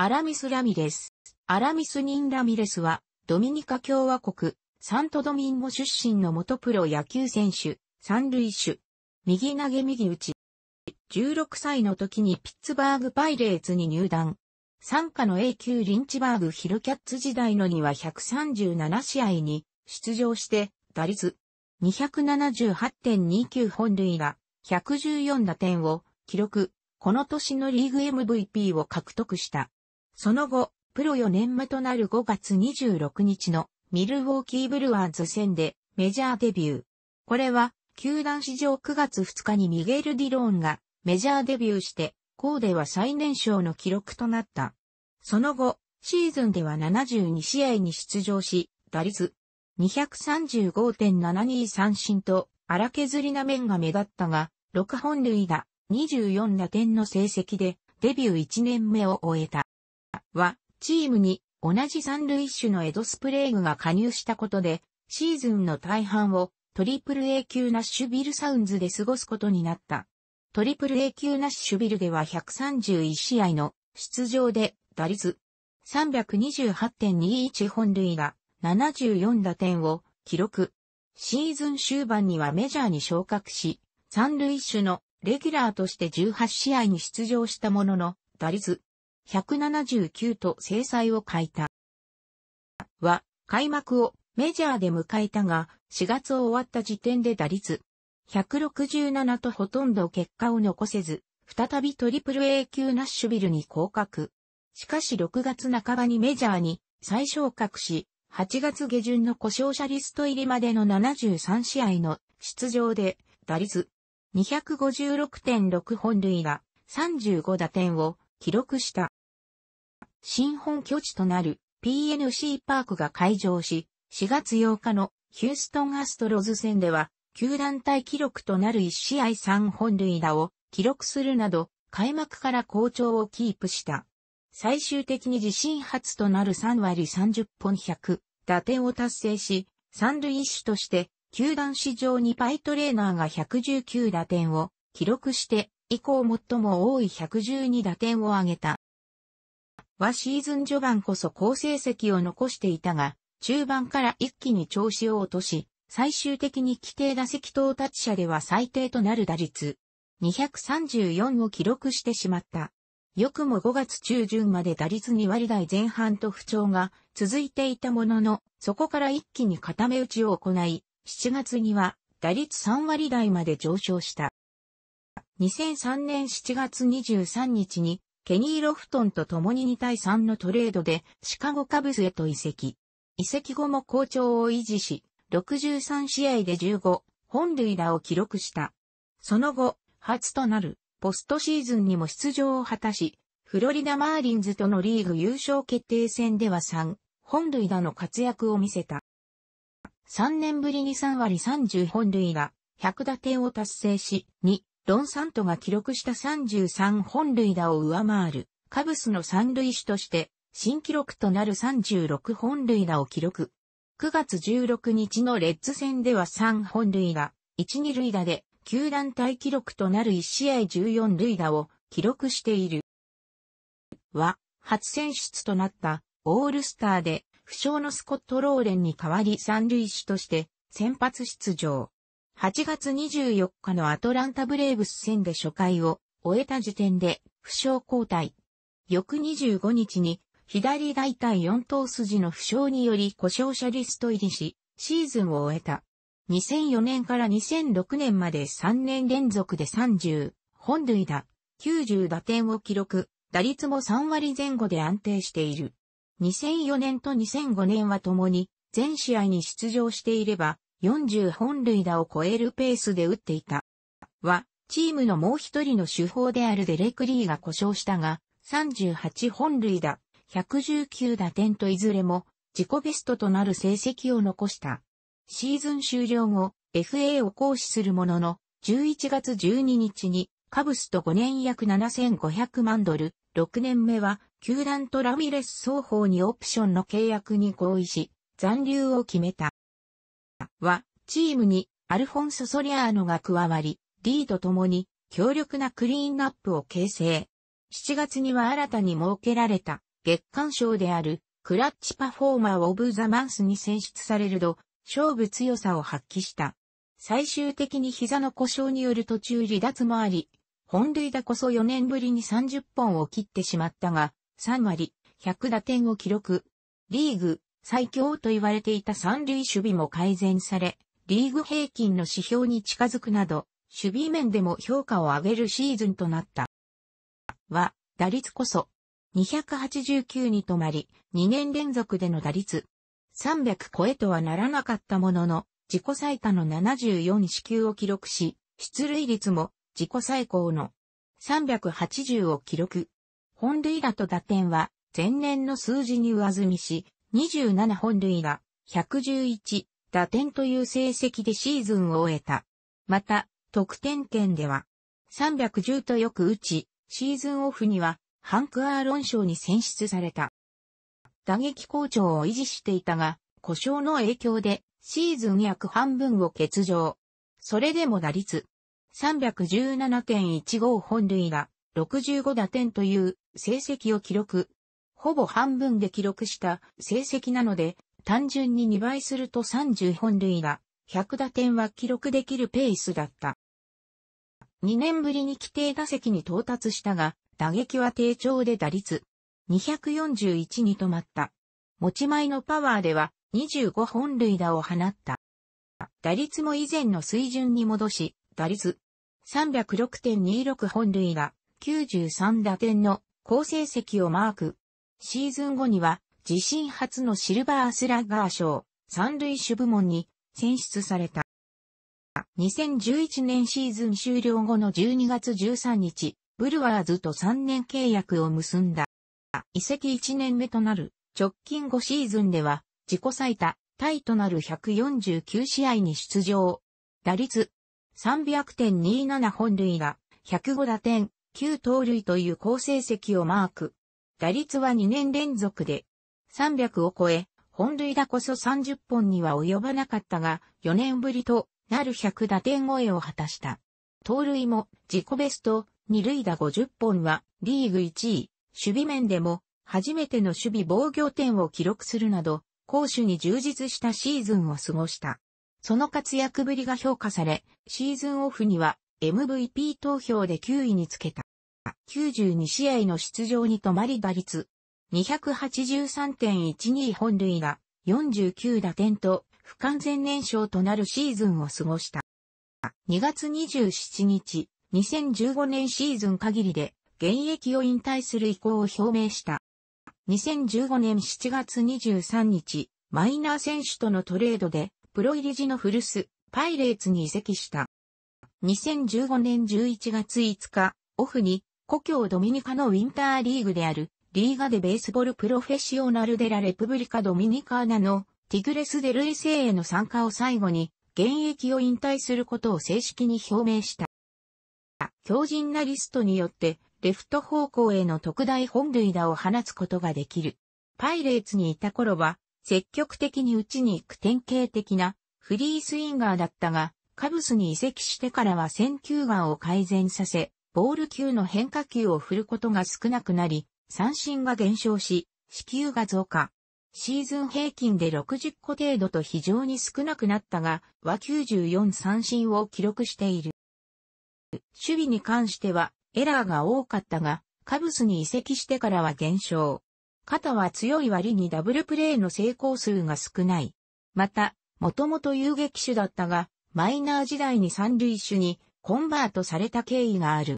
アラミス・ラミレス。アラミス・ニン・ラミレスは、ドミニカ共和国、サントドミンゴ出身の元プロ野球選手、三塁手。右投げ右打ち。16歳の時にピッツバーグパイレーツに入団。参加の A 級リンチバーグヒルキャッツ時代のには137試合に出場して、打率278.29本塁が、114打点を記録、この年のリーグ MVP を獲得した。その後、プロ4年目となる5月26日のミルウォーキーブルワーズ戦でメジャーデビュー。これは、球団史上9月2日にミゲル・ディローンがメジャーデビューして、コーデは最年少の記録となった。その後、シーズンでは72試合に出場し、打率235.72三振と荒削りな面が目立ったが、6本塁打、24打点の成績でデビュー1年目を終えた。は、チームに同じ三塁手のエド・スプレーグが加入したことで、シーズンの大半をトリプル A 級ナッシュビルサウンズで過ごすことになった。トリプル A 級ナッシュビルでは131試合の出場で打率328.21本塁打74打点を記録。シーズン終盤にはメジャーに昇格し、三塁手のレギュラーとして18試合に出場したものの、打率179と制裁を欠いた。は、開幕をメジャーで迎えたが、4月を終わった時点で打率167とほとんど結果を残せず、再びトリプル A 級ナッシュビルに降格。しかし6月半ばにメジャーに再昇格し、8月下旬の故障者リスト入りまでの73試合の出場で、打率256.6本塁打35打点を記録した。新本拠地となる PNC パークが開場し、4月8日のヒューストンアストロズ戦では、球団体記録となる1試合3本塁打を記録するなど、開幕から好調をキープした。最終的に自身初となる3割30本100打点を達成し、三塁手として、球団史上2パイトレーナーが119打点を記録して、以降最も多い112打点を挙げた。はシーズン序盤こそ好成績を残していたが、中盤から一気に調子を落とし、最終的に規定打席到達者では最低となる打率、234を記録してしまった。よくも5月中旬まで打率2割台前半と不調が続いていたものの、そこから一気に固め打ちを行い、7月には打率3割台まで上昇した。2003年7月23日にケニー・ロフトンと共に2対3のトレードでシカゴカブスへと移籍。移籍後も好調を維持し、63試合で15本塁打を記録した。その後、初となるポストシーズンにも出場を果たし、フロリダ・マーリンズとのリーグ優勝決定戦では3本塁打の活躍を見せた。3年ぶりに3割30本塁打、100打点を達成し、2ロン・サントが記録した33本塁打を上回る、カブスの三塁手として、新記録となる36本塁打を記録。9月16日のレッズ戦では3本塁打、1、2塁打で、球団体記録となる1試合14塁打を記録している。は、初選出となったオールスターで、負傷のスコット・ローレンに代わり三塁手として先発出場。8月24日のアトランタブレーブス戦で初回を終えた時点で負傷交代。翌25日に左大腿4頭筋の負傷により故障者リスト入りし、シーズンを終えた。2004年から2006年まで3年連続で30、本塁打、90打点を記録、打率も3割前後で安定している。2004年と2005年は共に全試合に出場していれば、40本塁打を超えるペースで打っていた。は、チームのもう一人の手法であるデレクリーが故障したが、38本塁打、119打点といずれも自己ベストとなる成績を残した。シーズン終了後、FA を行使するものの、11月12日にカブスと5年約7500万ドル、6年目は球団とラミレス双方にオプションの契約に合意し、残留を決めた。は、チームにアルフォンソ・ソリアーノが加わり、リーと共に強力なクリーンナップを形成。7月には新たに設けられた月間賞であるクラッチパフォーマーオブザマンスに選出されると勝負強さを発揮した。最終的に膝の故障による途中離脱もあり、本塁打こそ4年ぶりに30本を切ってしまったが、3割、100打点を記録。リーグ、最強と言われていた三塁守備も改善され、リーグ平均の指標に近づくなど、守備面でも評価を上げるシーズンとなった。は、打率こそ、289に止まり、2年連続での打率、300超えとはならなかったものの、自己最多の74支球を記録し、出塁率も自己最高の380を記録。本塁打と打点は前年の数字に上積みし、27本塁打、111打点という成績でシーズンを終えた。また、得点圏では、310とよく打ち、シーズンオフには、ハンク・アーロン賞に選出された。打撃好調を維持していたが、故障の影響で、シーズン約半分を欠場。それでも打率、317.15本塁打、65打点という成績を記録。ほぼ半分で記録した成績なので、単純に2倍すると30本類が、100打点は記録できるペースだった。2年ぶりに規定打席に到達したが、打撃は低調で打率241に止まった。持ち前のパワーでは25本類打を放った。打率も以前の水準に戻し、打率306.26本類打、93打点の好成績をマーク。シーズン後には自身初のシルバースラッガー賞、三塁手部門に選出された。2011年シーズン終了後の12月13日、ブルワーズと3年契約を結んだ。移籍1年目となる直近5シーズンでは自己最多タイとなる149試合に出場。打率300.27本塁打、105打点、9盗塁という好成績をマーク。打率は2年連続で300を超え、本塁打こそ30本には及ばなかったが、4年ぶりとなる100打点超えを果たした。盗塁も自己ベスト、二塁打50本はリーグ1位、守備面でも初めての守備防御点を記録するなど、攻守に充実したシーズンを過ごした。その活躍ぶりが評価され、シーズンオフには MVP 投票で9位につけた。92試合の出場に止まり打率、283.12本塁打、49打点と、不完全燃焼となるシーズンを過ごした。2月27日、2015年シーズン限りで、現役を引退する意向を表明した。2015年7月23日、マイナー選手とのトレードで、プロ入り時の古巣、パイレーツに移籍した。2015年11月5日、オフに、故郷ドミニカのウィンターリーグである、リーガでベースボールプロフェッショナルデラレプブリカドミニカーナのティグレスデル衛星への参加を最後に、現役を引退することを正式に表明した。強靭なリストによって、レフト方向への特大本塁打を放つことができる。パイレーツにいた頃は、積極的に打ちに行く典型的なフリースインガーだったが、カブスに移籍してからは選球眼を改善させ、ボール級の変化球を振ることが少なくなり、三振が減少し、死球が増加。シーズン平均で60個程度と非常に少なくなったが、は94三振を記録している。守備に関してはエラーが多かったが、カブスに移籍してからは減少。肩は強い割にダブルプレーの成功数が少ない。また、もともと遊撃手だったが、マイナー時代に三塁手にコンバートされた経緯がある。